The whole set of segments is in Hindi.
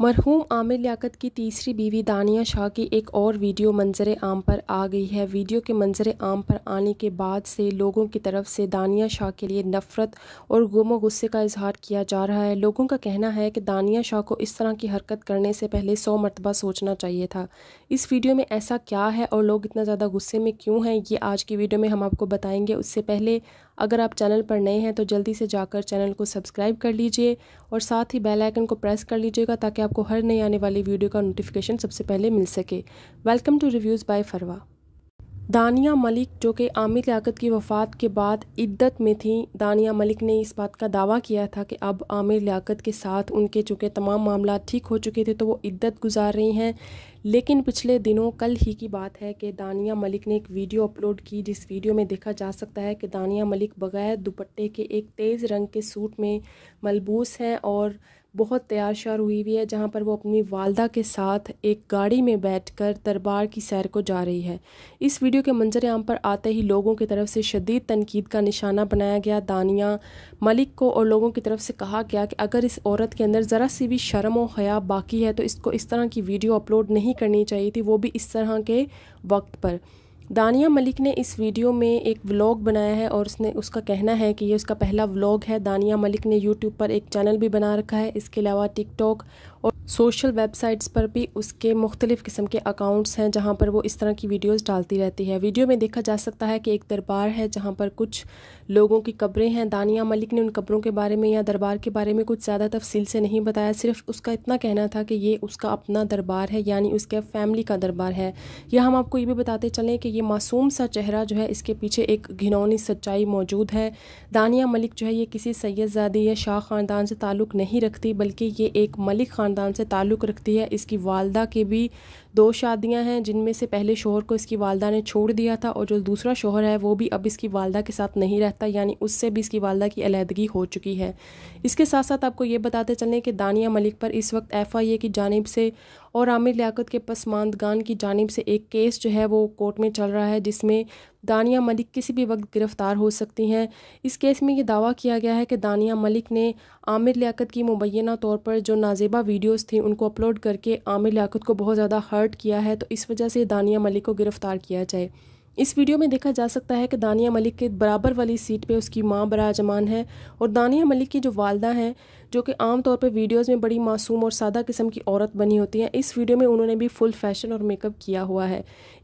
मरहूम आमिर लियाकत की तीसरी बीवी दानिया शाह की एक और वीडियो मंजर आम पर आ गई है वीडियो के मंजर आम पर आने के बाद से लोगों की तरफ से दानिया शाह के लिए नफ़रत और गुम गुस्से का इजहार किया जा रहा है लोगों का कहना है कि दानिया शाह को इस तरह की हरकत करने से पहले सौ मरतबा सोचना चाहिए था इस वीडियो में ऐसा क्या है और लोग इतना ज़्यादा गुस्से में क्यों हैं ये आज की वीडियो में हम आपको बताएंगे उससे पहले अगर आप चैनल पर नए हैं तो जल्दी से जाकर चैनल को सब्सक्राइब कर लीजिए और साथ ही बेल आइकन को प्रेस कर लीजिएगा ताकि आपको हर नई आने वाली वीडियो का नोटिफिकेशन सबसे पहले मिल सके welcome to reviews by Farwa Dania Malik जो कि आमिर लियाकत की वफ़ात के बाद इद्दत में थी दानिया मलिक ने इस बात का दावा किया था कि अब आमिर लियाकत के साथ उनके चूँकि तमाम मामला ठीक हो चुके थे तो वो इद्दत गुजार रही हैं लेकिन पिछले दिनों कल ही की बात है कि दानिया मलिक ने एक वीडियो अपलोड की जिस वीडियो में देखा जा सकता है कि दानिया मलिक बग़ैर दुपट्टे के एक तेज़ रंग के सूट में मलबूस हैं और बहुत तैयार शार हुई हुई है जहाँ पर वो अपनी वालदा के साथ एक गाड़ी में बैठकर दरबार की सैर को जा रही है इस वीडियो के मंजर आम पर आते ही लोगों की तरफ से शदीद तनकीद का निशाना बनाया गया दानिया मलिक को और लोगों की तरफ से कहा गया कि अगर इस औरत के अंदर ज़रा सी भी शर्म और हया बाकी है तो इसको इस तरह की वीडियो अपलोड नहीं करनी चाहिए थी वो भी इस तरह के वक्त पर दानिया मलिक ने इस वीडियो में एक व्लॉग बनाया है और उसने उसका कहना है कि ये उसका पहला व्लॉग है दानिया मलिक ने यूट्यूब पर एक चैनल भी बना रखा है इसके अलावा टिकटॉक और सोशल वेबसाइट्स पर भी उसके मुख्तलिफ़ किस्म के अकाउंट्स हैं जहाँ पर वो इस तरह की वीडियोस डालती रहती है वीडियो में देखा जा सकता है कि एक दरबार है जहाँ पर कुछ लोगों की कब्रें हैं दानिया मलिक ने उन कब्रों के बारे में या दरबार के बारे में कुछ ज़्यादा तफसील से नहीं बताया सिर्फ उसका इतना कहना था कि ये उसका अपना दरबार है यानी उसके फैमिली का दरबार है यह हम आपको ये भी बताते चलें कि ये मासूम सा चेहरा जो है इसके पीछे एक घिनौनी सच्चाई मौजूद है दानिया मलिक जो है ये किसी सैदजादी या शाह ख़ानदान से ताल्लुक़ नहीं रखती बल्कि ये एक मलिक ख़ानदान से ताल्लुक़ रखती है इसकी वालदा के भी दो शादियां हैं जिनमें से पहले शोहर को इसकी वालदा ने छोड़ दिया था और जो दूसरा शोहर है वो भी अब इसकी वालदा के साथ नहीं रहता यानी उससे भी इसकी वालदा की अलीहदगी हो चुकी है इसके साथ साथ आपको ये बताते चलें कि दानिया मलिक पर इस वक्त एफ़ आई ए की जानब से और आमिर लियाकत के पसमानदगान की जानब से एक केस जो है वो कोर्ट में चल रहा है जिसमें दानिया मलिक किसी भी वक्त गिरफ्तार हो सकती हैं इस केस में ये दावा किया गया है कि दानिया मलिक ने आमिर लियाकत की मुबैना तौर पर जो नाजेबा वीडियोस थी उनको अपलोड करके आमिर लियाकत को बहुत ज़्यादा हर्ट किया है तो इस वजह से दानिया मलिक को गिरफ़्तार किया जाए इस वीडियो में देखा जा सकता है कि दानिया मलिक के बराबर वाली सीट पे उसकी माँ बराजमान है और दानिया मलिक की जो वालदा हैं जो कि आमतौर पर वीडियोज़ में बड़ी मासूम और सादा किस्म की औरत बनी होती हैं इस वीडियो में उन्होंने भी फुल फैशन और मेकअप किया हुआ है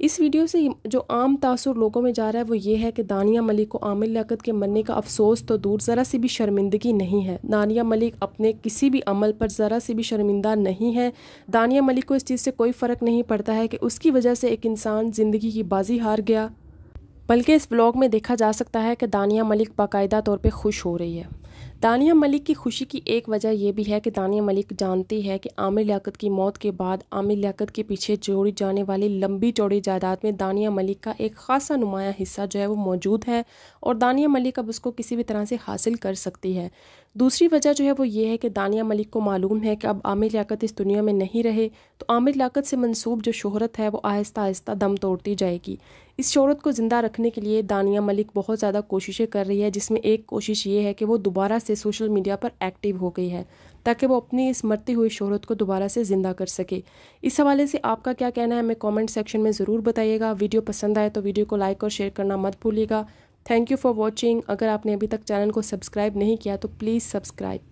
इस वीडियो से जो आम तासर लोगों में जा रहा है वो ये है कि दानिया मलिक को आमिर लियात के मरने का अफसोस तो दूर ज़रा सी भी शर्मिंदगी नहीं है दानिया मलिक अपने किसी भी अमल पर ज़रा सी भी शर्मिंदा नहीं है दानिया मलिक को इस चीज़ से कोई फ़र्क नहीं पड़ता है कि उसकी वजह से एक इंसान ज़िंदगी की बाजी हार गया बल्कि इस ब्लॉग में देखा जा सकता है कि दानिया मलिक बाकायदा तौर पे खुश हो रही है दानिया मलिक की खुशी की एक वजह यह भी है कि दानिया मलिक जानती है कि आमिर लियाकत की मौत के बाद आमिर लियाकत के पीछे जोड़ी जाने वाली लंबी चौड़ी जायदाद में दानिया मलिक का एक खासा नुमाया हिस्सा जो है वो मौजूद है और दानिया मलिक अब उसको किसी भी तरह से हासिल कर सकती है दूसरी वजह जो है वो ये है कि दानिया मलिक को मालूम है कि अब आमिर लियाकत इस दुनिया में नहीं रहे तो आमिर लियाकत से मनसूब जो शोहरत है वो आहिस्ता आहिस्ता दम तोड़ती जाएगी इस शोहरत को ज़िंदा रखने के लिए दानिया मलिक बहुत ज़्यादा कोशिशें कर रही है जिसमें एक कोशिश ये है कि वो दोबारा से से सोशल मीडिया पर एक्टिव हो गई है ताकि वो अपनी इस मरती हुई शोहरत को दोबारा से ज़िंदा कर सके इस हवाले से आपका क्या कहना है हमें कमेंट सेक्शन में ज़रूर बताइएगा वीडियो पसंद आए तो वीडियो को लाइक और शेयर करना मत भूलिएगा थैंक यू फॉर वॉचिंग अगर आपने अभी तक चैनल को सब्सक्राइब नहीं किया तो प्लीज़ सब्सक्राइब